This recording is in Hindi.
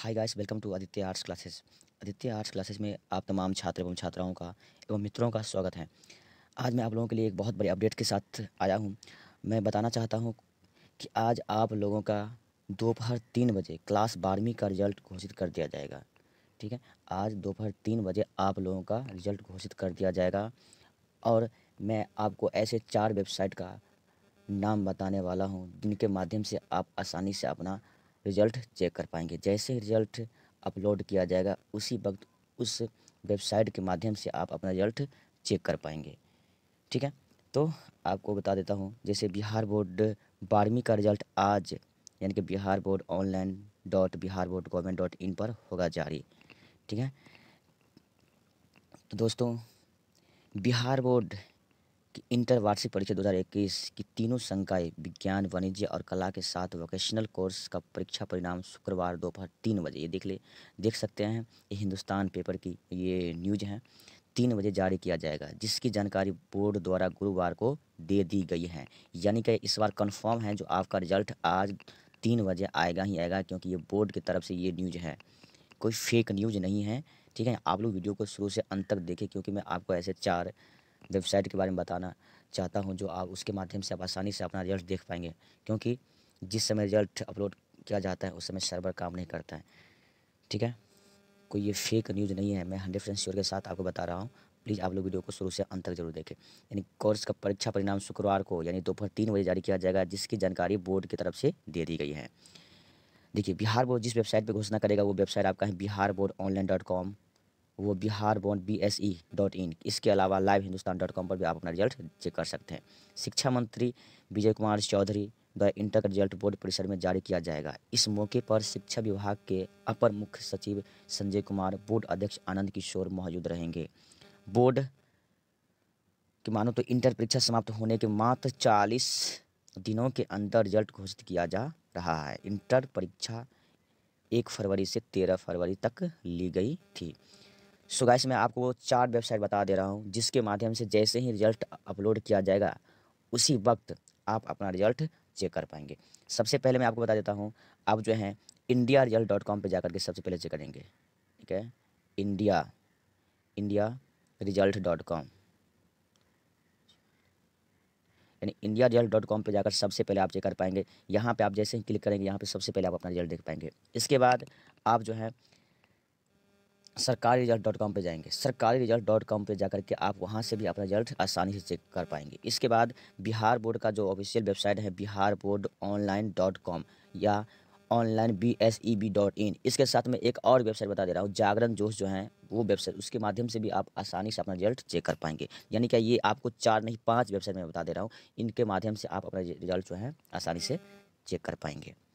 hi guys welcome to Aditya arts classes Aditya arts classes में आप तमाम छात्र एवं छात्राओं का एवं मित्रों का स्वागत है आज मैं आप लोगों के लिए एक बहुत बड़ी अपडेट के साथ आया हूँ मैं बताना चाहता हूँ कि आज आप लोगों का दोपहर तीन बजे क्लास बारहवीं का रिजल्ट घोषित कर दिया जाएगा ठीक है आज दोपहर तीन बजे आप लोगों का रिजल्ट घोषित कर दिया जाएगा और मैं आपको ऐसे चार वेबसाइट का नाम बताने वाला हूँ जिनके माध्यम से आप आसानी से अपना रिज़ल्ट चेक कर पाएंगे जैसे रिज़ल्ट अपलोड किया जाएगा उसी वक्त उस वेबसाइट के माध्यम से आप अपना रिज़ल्ट चेक कर पाएंगे ठीक है तो आपको बता देता हूँ जैसे बिहार बोर्ड बारहवीं का रिज़ल्ट आज यानी कि Bihar board online dot Bihar board government dot in पर होगा जारी ठीक है तो दोस्तों बिहार बोर्ड कि इंटर वार्षिक परीक्षा 2021 की तीनों संकाय विज्ञान वाणिज्य और कला के साथ वोकेशनल कोर्स का परीक्षा परिणाम शुक्रवार दोपहर तीन बजे ये देख ले देख सकते हैं ये हिंदुस्तान पेपर की ये न्यूज है तीन बजे जारी किया जाएगा जिसकी जानकारी बोर्ड द्वारा गुरुवार को दे दी गई है यानी कि इस बार कन्फर्म है जो आपका रिजल्ट आज तीन बजे आएगा ही आएगा क्योंकि ये बोर्ड की तरफ से ये न्यूज है कोई फेक न्यूज नहीं है ठीक है आप लोग वीडियो को शुरू से अंत तक देखें क्योंकि मैं आपको ऐसे चार वेबसाइट के बारे में बताना चाहता हूँ जो आप उसके माध्यम से आप आसानी से अपना रिजल्ट देख पाएंगे क्योंकि जिस समय रिजल्ट अपलोड किया जाता है उस समय सर्वर काम नहीं करता है ठीक है कोई ये फेक न्यूज़ नहीं है मैं हंड्रेड परसेंट श्योर के साथ आपको बता रहा हूँ प्लीज़ आप लोग वीडियो को शुरू से अंत तक जरूर देखें यानी कोर्स का परीक्षा परिणाम शुक्रवार को यानी दोपहर तीन बजे जारी किया जाएगा जिसकी जानकारी बोर्ड की तरफ से दे दी गई है देखिए बिहार बोर्ड जिस वेबसाइट पर घोषणा करेगा वो वेबसाइट आपका है Bihar board online dot com वो Bihar bond B S E dot in इसके अलावा लाइव हिंदुस्तान डॉट कॉम पर भी आप अपना रिजल्ट चेक कर सकते हैं शिक्षा मंत्री विजय कुमार चौधरी द्वारा इंटर रिजल्ट बोर्ड परिसर में जारी किया जाएगा इस मौके पर शिक्षा विभाग के अपर मुख्य सचिव संजय कुमार बोर्ड अध्यक्ष आनंद किशोर मौजूद रहेंगे बोर्ड के मानो तो इंटर परीक्षा समाप्त होने के मात्र चालीस दिनों के अंदर रिजल्ट घोषित किया जा रहा है इंटर परीक्षा एक फरवरी से तेरह फरवरी तक ली गई थी सो गाइस मैं आपको वो चार वेबसाइट बता दे रहा हूँ जिसके माध्यम से जैसे ही रिजल्ट अपलोड किया जाएगा उसी वक्त आप अपना रिजल्ट चेक कर पाएंगे सबसे पहले मैं आपको बता देता हूँ आप जो हैं इंडिया रिजल्ट डॉट कॉम पर जाकर के सबसे पहले चेक करेंगे ठीक है India India result dot com यानी इंडिया रिजल्ट डॉट कॉम पर जाकर सबसे पहले आप चेक कर पाएंगे यहाँ पे आप जैसे ही क्लिक करेंगे यहाँ पे सबसे पहले आप अपना रिजल्ट देख पाएंगे इसके बाद आप जो है सरकारी रिजल्ट डॉट कॉम पर जाएंगे सरकारी रिजल्ट डॉट कॉम पर जाकर के आप वहाँ से भी अपना रिजल्ट आसानी से चेक कर पाएंगे इसके बाद बिहार बोर्ड का जो ऑफिशियल वेबसाइट है Bihar board online dot com या online B S E B dot in इसके साथ में एक और वेबसाइट बता दे रहा हूँ जागरण जोश जो है वो वेबसाइट उसके माध्यम से भी आप आसानी से अपना रिजल्ट चेक कर पाएंगे यानी कि ये आपको चार नहीं पाँच वेबसाइट में बता दे रहा हूँ इनके माध्यम से आप अपना रिजल्ट जो है आसानी से चेक कर पाएंगे